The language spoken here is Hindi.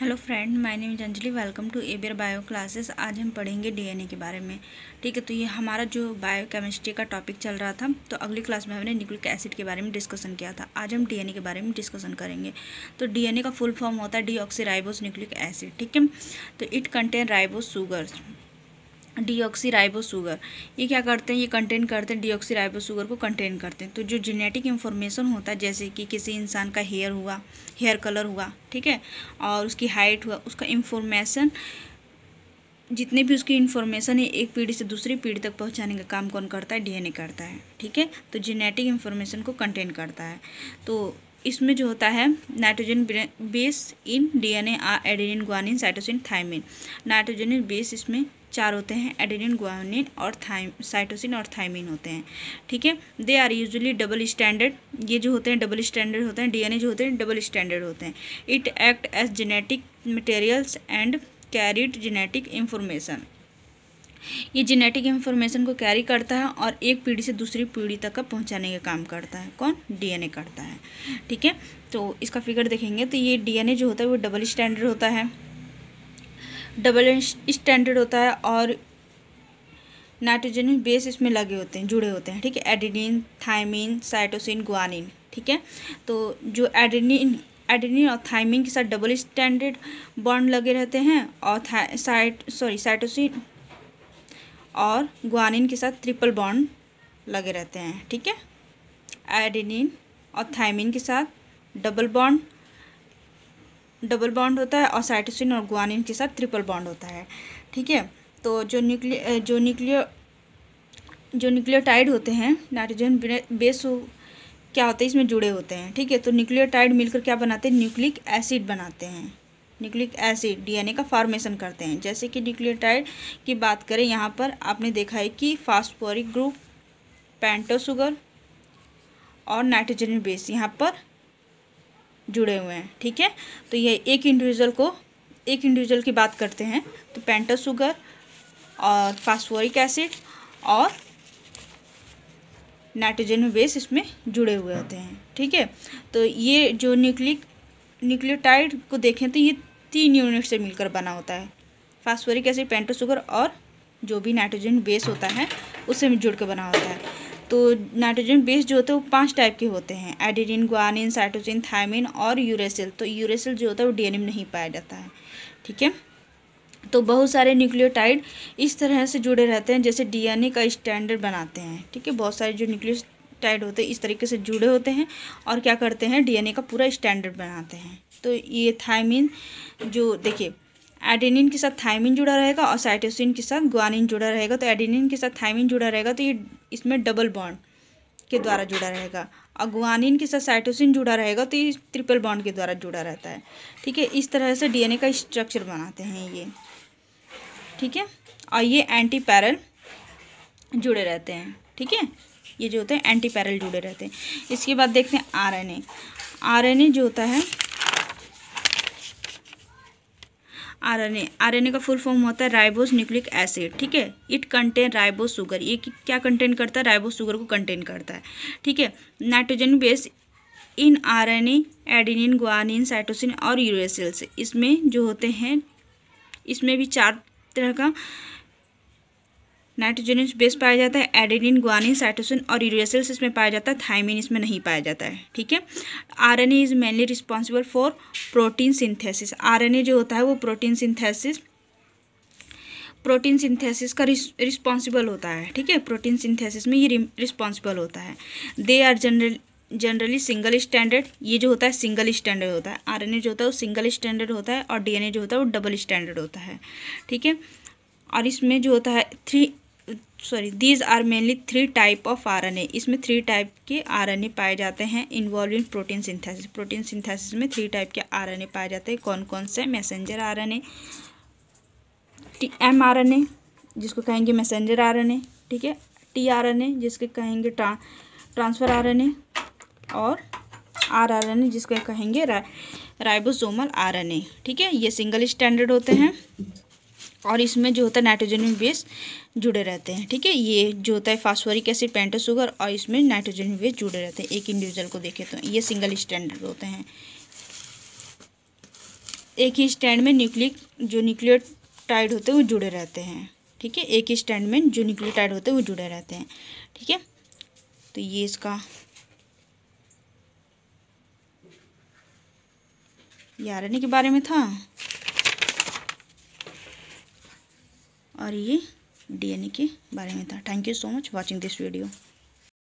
hello friend my name is Anjali welcome to एबियर बायो क्लासेस आज हम पढ़ेंगे डीएनए के बारे में ठीक है तो ये हमारा जो बायो केमिस्ट्री का टॉपिक चल रहा था तो अगली क्लास में हमने न्यूक्लिक एसिड के बारे में डिस्कशन किया था आज हम डीएनए के बारे में डिस्कशन करेंगे तो डीएनए का फुल फॉर्म होता है डी न्यूक्लिक एसिड ठीक है तो it contain ribose sugars deoxyribo sugar ये क्या करते हैं ये कंटेन करते हैं डीऑक्सीराइबो शुगर को कंटेन करते हैं तो जो जेनेटिक इन्फॉर्मेशन होता है जैसे कि किसी इंसान का हेयर हुआ हेयर कलर हुआ ठीक है और उसकी हाइट हुआ उसका इन्फॉर्मेशन जितने भी उसकी इन्फॉर्मेशन है एक पीढ़ी से दूसरी पीढ़ी तक पहुंचाने का काम कौन करता है डीएनए करता है ठीक है तो जेनेटिक इन्फॉर्मेशन को कंटेन करता है तो इसमें जो होता है nitrogen base in DNA are adenine guanine cytosine thymine nitrogen base इसमें चार होते हैं एडेनिन गुआनिन और थाइम साइटोसिन और थाइमिन होते हैं ठीक है they are usually double standard ये जो होते हैं डबल स्टैंडर्ड होते हैं डीएनए जो होते हैं डबल स्टैंडर्ड होते हैं it act as genetic materials and carried genetic information ये जेनेटिक इंफॉर्मेशन को कैरी करता है और एक पीढ़ी से दूसरी पीढ़ी तक का पहुंचाने का काम करता है कौन डीएनए करता है ठीक है तो इसका फिगर देखेंगे तो ये डीएनए जो होता है वो डबल स्टैंडर्ड होता है डबल स्टैंडर्ड होता है और नाइट्रोजन बेस इसमें लगे होते हैं जुड़े होते हैं ठीक है एडिनिन थायमिन साइटोसिन गुआनिन ठीक है तो जो एडिनिन और थाइमिन के साथ डबल स्टैंडर्ड बॉन्ड लगे रहते हैं और साइट सॉरी साइटोसिन और गुआनिन के साथ ट्रिपल बॉन्ड लगे रहते हैं ठीक है एडिनिन और थाइमिन के साथ डबल बॉन्ड डबल बॉन्ड होता है और साइटोसिन और गुआनिन के साथ ट्रिपल बॉन्ड होता है ठीक है तो जो न्यूक्लियर जो न्यूक्लियर जो न्यूक्लियोटाइड होते हैं नाइट्रोजन बेस क्या होते हैं इसमें जुड़े होते हैं ठीक है तो न्यूक्लियोटाइड मिलकर क्या बनाते हैं न्यूक्लिक एसिड बनाते हैं न्यूक्लिक एसिड डीएनए का फॉर्मेशन करते हैं जैसे कि न्यूक्लियोटाइड की बात करें यहाँ पर आपने देखा है कि फास्फोरिक ग्रुप पेंटोसुगर और नाइट्रोजन बेस यहाँ पर जुड़े हुए हैं ठीक है तो ये एक इंडिविजुअल को एक इंडिविजुअल की बात करते हैं तो पेंटा शुगर और फास्फोरिक एसिड और नाइट्रोजन बेस इसमें जुड़े हुए होते हैं ठीक है तो ये जो न्यूक्लिक न्यूक्लियोटाइड को देखें तो ये तीन यूनिट से मिलकर बना होता है फास्फोरिक एसिड पेंटो शुगर और जो भी नाइट्रोजन बेस होता है उससे जुड़ कर बना होता है तो नाइट्रोजन बेस जो होते हैं वो पाँच टाइप के होते हैं एडिडिन ग्वानिन साइट्रोजिन थायमिन और यूरेसिल तो यूरेसिल जो होता है वो डी में नहीं पाया जाता है ठीक है तो बहुत सारे न्यूक्लियोटाइड इस तरह से जुड़े रहते हैं जैसे डी का स्टैंडर्ड बनाते हैं ठीक है बहुत सारे जो न्यूक्लियोटाइड होते हैं इस तरीके से जुड़े होते हैं और क्या करते हैं डीएनए का पूरा स्टैंडर्ड बनाते हैं तो ये थायमिन जो देखिए एडेनिन के साथ थाइमिन जुड़ा रहेगा और साइटोसिन के साथ ग्वानिन जुड़ा रहेगा तो एडेनिन के साथ थाइमिन जुड़ा रहेगा तो ये इसमें डबल बॉन्ड के द्वारा जुड़ा रहेगा और ग्वानिन के साथ साइटोसिन जुड़ा रहेगा तो ये ट्रिपल बॉन्ड के द्वारा जुड़ा रहता है ठीक है इस तरह से डीएनए का स्ट्रक्चर बनाते हैं ये ठीक है और ये एंटी पैरल जुड़े रहते हैं ठीक है ये जो होते हैं एंटी पैरल जुड़े रहते हैं इसके बाद देखते हैं आर एन जो होता है आरएनए आरएनए का फुल फॉर्म होता है राइबोस न्यूक्लिक एसिड ठीक है इट कंटेन राइबोस शुगर ये क्या कंटेन करता है राइबोस शुगर को कंटेन करता है ठीक है nitrogen base in RNA adenine guanine cytosine और यूरेसिल्स इसमें जो होते हैं इसमें भी चार तरह का नाइट्रोजनस बेस पाया जाता है एडेनिन ग्वानिन साइटोसिन और यूरियासेल्स इसमें पाया जाता है थाइमिन इसमें नहीं पाया जाता है ठीक है RNA is mainly responsible for protein synthesis RNA जो होता है वो प्रोटीन सिंथेसिस प्रोटीन सिंथेसिस का रिस्पॉन्सिबल होता है ठीक है प्रोटीन सिंथेसिस में ये रिस्पॉन्सिबल होता है they are general generally single standard ये जो होता है सिंगल स्टैंडर्ड होता है आर जो होता है वो सिंगल स्टैंडर्ड होता है और डी जो होता है वो डबल स्टैंडर्ड होता है ठीक है और इसमें जो होता है three sorry these are mainly three type of RNA इसमें थ्री टाइप के आरएनए पाए जाते हैं involve in protein synthesis protein synthesis में थ्री टाइप के आरएनए पाए जाते हैं कौन कौन से मैसेंजर आरएनए एमआरएनए जिसको कहेंगे मैसेंजर आरएनए ठीक है टीआरएनए जिसके कहेंगे ट्रां ट्रांसफ़र ए और ए जिसको कहेंगे रा, राइबोसोमल ए ठीक है ये सिंगल स्टैंडर्ड होते हैं और इसमें जो होता है नाइट्रोजन बेस जुड़े रहते हैं ठीक है ये जो होता है फास्फोरिक एसिड पेंटो शुगर और इसमें नाइट्रोजन बेस जुड़े रहते हैं एक इंडिविजुअल को देखें तो ये सिंगल स्टैंडर्ड होते हैं एक ही स्टैंड में न्यूक्लिक जो न्यूक्लियोटाइड होते हैं वो जुड़े रहते हैं ठीक है एक ही स्टैंड में जो न्यूक्लियोटाइड होते हैं वो जुड़े रहते हैं ठीक है तो ये इसका ये के बारे में था और ये डीएनए के बारे में था thank you so much watching this video